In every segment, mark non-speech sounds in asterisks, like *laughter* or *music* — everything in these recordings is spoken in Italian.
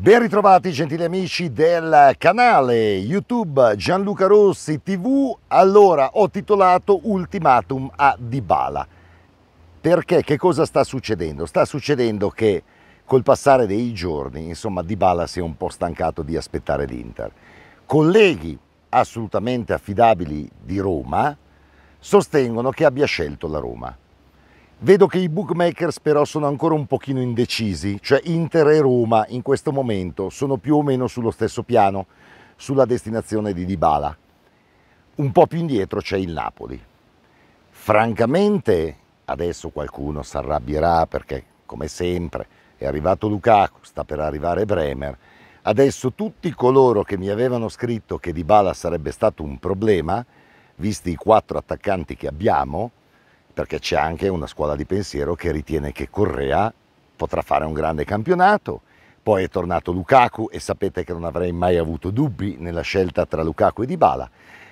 Ben ritrovati gentili amici del canale YouTube Gianluca Rossi TV. Allora, ho titolato Ultimatum a Dybala. Perché? Che cosa sta succedendo? Sta succedendo che col passare dei giorni, insomma, Dybala si è un po' stancato di aspettare l'Inter. Colleghi assolutamente affidabili di Roma sostengono che abbia scelto la Roma. Vedo che i bookmakers però sono ancora un pochino indecisi, cioè Inter e Roma in questo momento sono più o meno sullo stesso piano sulla destinazione di Dybala. Un po' più indietro c'è il Napoli. Francamente, adesso qualcuno si arrabbierà perché, come sempre, è arrivato Lukaku, sta per arrivare Bremer. Adesso tutti coloro che mi avevano scritto che Dybala sarebbe stato un problema, visti i quattro attaccanti che abbiamo, perché c'è anche una scuola di pensiero che ritiene che Correa potrà fare un grande campionato, poi è tornato Lukaku e sapete che non avrei mai avuto dubbi nella scelta tra Lukaku e Dybala,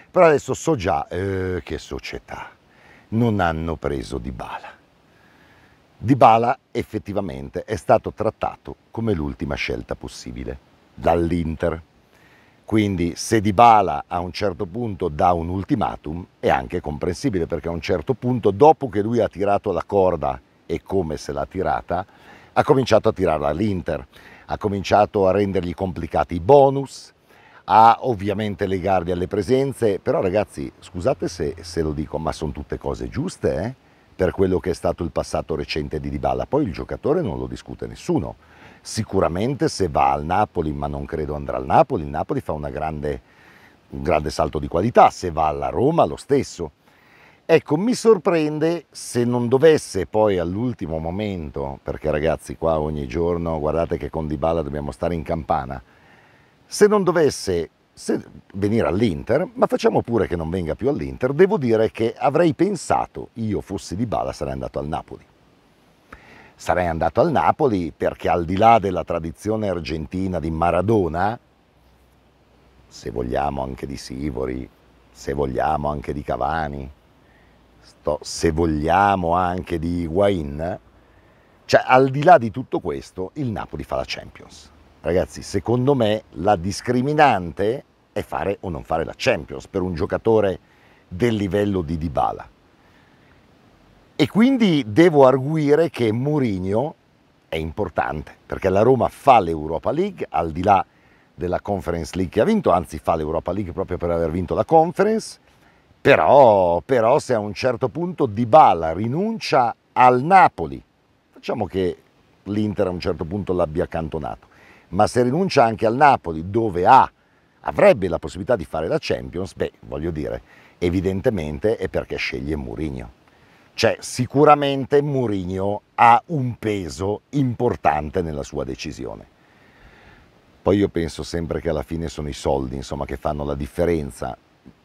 però adesso so già eh, che società non hanno preso Dybala. Dybala effettivamente è stato trattato come l'ultima scelta possibile dall'Inter. Quindi se Dybala a un certo punto dà un ultimatum è anche comprensibile perché a un certo punto dopo che lui ha tirato la corda e come se l'ha tirata ha cominciato a tirarla all'Inter, ha cominciato a rendergli complicati i bonus, a ovviamente legarli alle presenze, però ragazzi scusate se, se lo dico ma sono tutte cose giuste eh? per quello che è stato il passato recente di Dybala, poi il giocatore non lo discute nessuno Sicuramente se va al Napoli, ma non credo andrà al Napoli, il Napoli fa grande, un grande salto di qualità, se va alla Roma lo stesso. Ecco, mi sorprende se non dovesse poi all'ultimo momento, perché ragazzi qua ogni giorno, guardate che con Dybala dobbiamo stare in campana, se non dovesse se venire all'Inter, ma facciamo pure che non venga più all'Inter, devo dire che avrei pensato, io fossi Dybala, sarei andato al Napoli sarei andato al Napoli perché al di là della tradizione argentina di Maradona, se vogliamo anche di Sivori, se vogliamo anche di Cavani, sto, se vogliamo anche di Higuain, cioè al di là di tutto questo il Napoli fa la Champions. Ragazzi, secondo me la discriminante è fare o non fare la Champions per un giocatore del livello di Dybala e quindi devo arguire che Mourinho è importante, perché la Roma fa l'Europa League, al di là della Conference League che ha vinto, anzi fa l'Europa League proprio per aver vinto la Conference, però, però se a un certo punto Dybala rinuncia al Napoli, facciamo che l'Inter a un certo punto l'abbia accantonato, ma se rinuncia anche al Napoli dove ha, avrebbe la possibilità di fare la Champions, beh, voglio dire, evidentemente è perché sceglie Mourinho. Cioè, sicuramente Mourinho ha un peso importante nella sua decisione. Poi io penso sempre che alla fine sono i soldi, insomma, che fanno la differenza.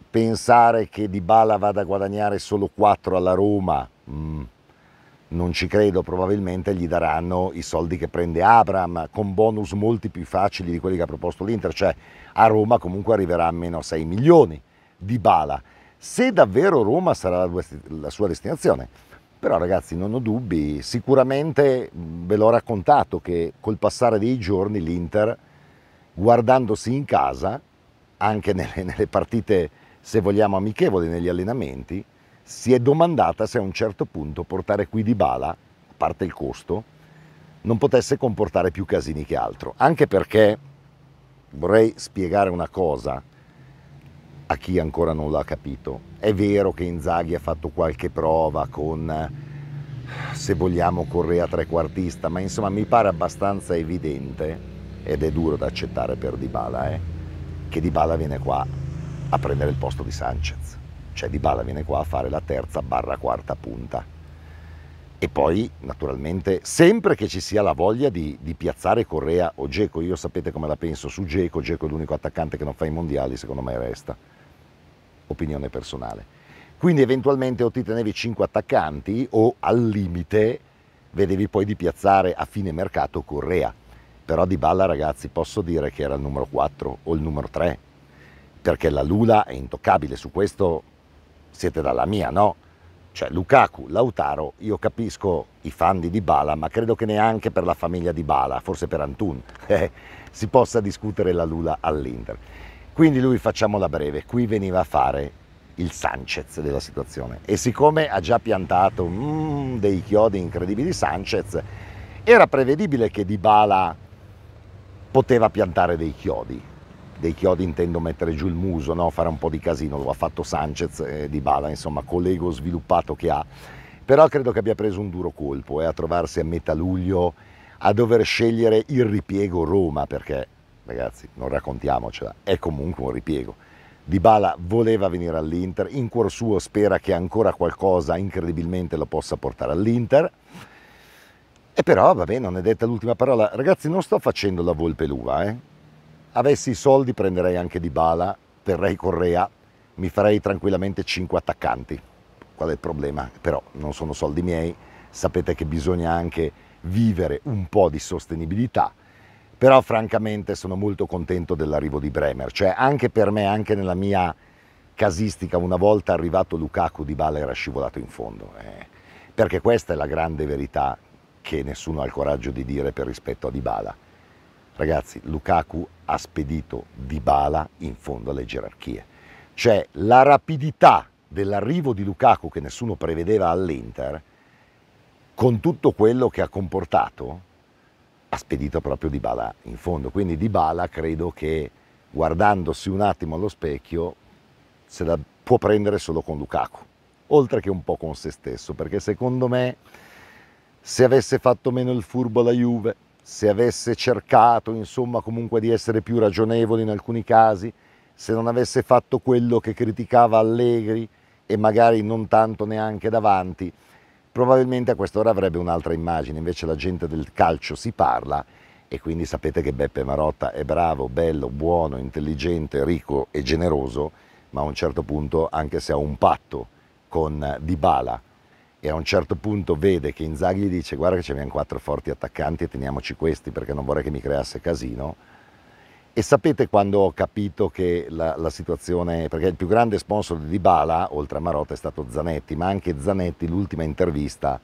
Pensare che Dybala vada a guadagnare solo 4 alla Roma, mh, mm, non ci credo, probabilmente gli daranno i soldi che prende Abram con bonus molti più facili di quelli che ha proposto l'Inter, cioè a Roma comunque arriverà a meno 6 milioni di Bala se davvero Roma sarà la sua destinazione. Però ragazzi non ho dubbi, sicuramente ve l'ho raccontato che col passare dei giorni l'Inter, guardandosi in casa, anche nelle, *laughs* nelle partite se vogliamo amichevoli, negli allenamenti, si è domandata se a un certo punto portare qui di bala, a parte il costo, non potesse comportare più casini che altro. Anche perché vorrei spiegare una cosa a chi ancora non l'ha capito. È vero che Inzaghi ha fatto qualche prova con, se vogliamo, Correa trequartista, ma insomma mi pare abbastanza evidente, ed è duro da accettare per Dybala, eh, che Dybala viene qua a prendere il posto di Sanchez. Cioè Dybala viene qua a fare la terza barra quarta punta. E poi, naturalmente, sempre che ci sia la voglia di, di piazzare Correa o Geco, io sapete come la penso su Geco, Geco è l'unico attaccante che non fa i mondiali, secondo me resta opinione personale. Quindi eventualmente o ti tenevi 5 attaccanti o al limite vedevi poi di piazzare a fine mercato Correa. Però di balla ragazzi posso dire che era il numero 4 o il numero 3, perché la Lula è intoccabile, su questo siete dalla mia, no? Cioè Lukaku, Lautaro, io capisco i fan di Dybala, ma credo che neanche per la famiglia Dybala, forse per Antun, *laughs* eh, si possa discutere la Lula all'Inter. Quindi lui facciamola breve, qui veniva a fare il Sanchez della situazione e siccome ha già piantato mm, dei chiodi incredibili Sanchez, era prevedibile che Dybala poteva piantare dei chiodi. Dei chiodi intendo mettere giù il muso, no? fare un po' di casino, lo ha fatto Sanchez e Dybala, insomma, collego sviluppato che ha. Però credo che abbia preso un duro colpo e eh, a trovarsi a metà luglio a dover scegliere il ripiego Roma perché ragazzi, non raccontiamocela, è comunque un ripiego. Dybala voleva venire all'Inter, in cuor suo spera che ancora qualcosa incredibilmente lo possa portare all'Inter. E però, va bene, non è detta l'ultima parola. Ragazzi, non sto facendo la volpe l'uva, eh. Avessi i soldi prenderei anche Dybala, terrei Correa, mi farei tranquillamente 5 attaccanti. Qual è il problema? Però non sono soldi miei, sapete che bisogna anche vivere un po' di sostenibilità però francamente sono molto contento dell'arrivo di Bremer, cioè anche per me, anche nella mia casistica, una volta arrivato Lukaku di Bale era scivolato in fondo, eh. perché questa è la grande verità che nessuno ha il coraggio di dire per rispetto a Dybala. Ragazzi, Lukaku ha spedito Dybala in fondo alle gerarchie. Cioè la rapidità dell'arrivo di Lukaku che nessuno prevedeva all'Inter, con tutto quello che ha comportato, ha spedito proprio Di Bala in fondo. Quindi Di Bala credo che guardandosi un attimo allo specchio se la può prendere solo con Lukaku, oltre che un po' con se stesso, perché secondo me se avesse fatto meno il furbo la Juve, se avesse cercato insomma comunque di essere più ragionevole in alcuni casi, se non avesse fatto quello che criticava Allegri e magari non tanto neanche davanti, probabilmente a quest'ora avrebbe un'altra immagine, invece la gente del calcio si parla e quindi sapete che Beppe Marotta è bravo, bello, buono, intelligente, ricco e generoso, ma a un certo punto, anche se ha un patto con Dybala e a un certo punto vede che Inzaghi gli dice guarda che abbiamo quattro forti attaccanti e teniamoci questi perché non vorrei che mi creasse casino, e sapete quando ho capito che la, la, situazione, perché il più grande sponsor di Dybala, oltre a Marotta, è stato Zanetti, ma anche Zanetti, l'ultima intervista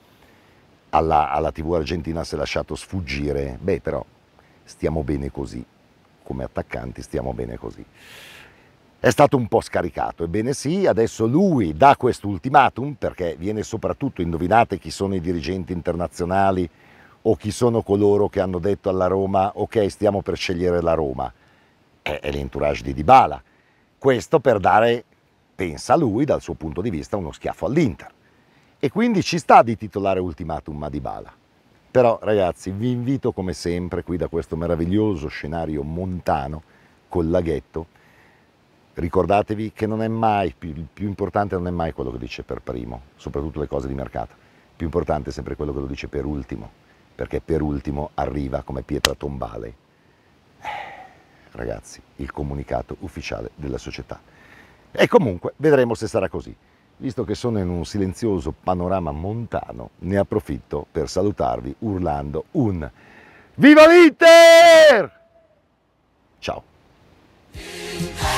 alla, alla TV argentina, si è lasciato sfuggire, beh però stiamo bene così, come attaccanti stiamo bene così. È stato un po' scaricato, ebbene sì, adesso lui dà questo ultimatum, perché viene soprattutto, indovinate chi sono i dirigenti internazionali o chi sono coloro che hanno detto alla Roma ok stiamo per scegliere la Roma è, è l'entourage di Dybala. Questo per dare, pensa lui, dal suo punto di vista, uno schiaffo all'Inter. E quindi ci sta di titolare ultimatum a Dybala. Però ragazzi vi invito come sempre qui da questo meraviglioso scenario montano col laghetto. Ricordatevi che non è mai, il più importante non è mai quello che dice per primo, soprattutto le cose di mercato. più importante è sempre quello che lo dice per ultimo, perché per ultimo arriva come pietra tombale ragazzi, il comunicato ufficiale della società. E comunque vedremo se sarà così. Visto che sono in un silenzioso panorama montano, ne approfitto per salutarvi urlando un Viva l'Inter! Ciao!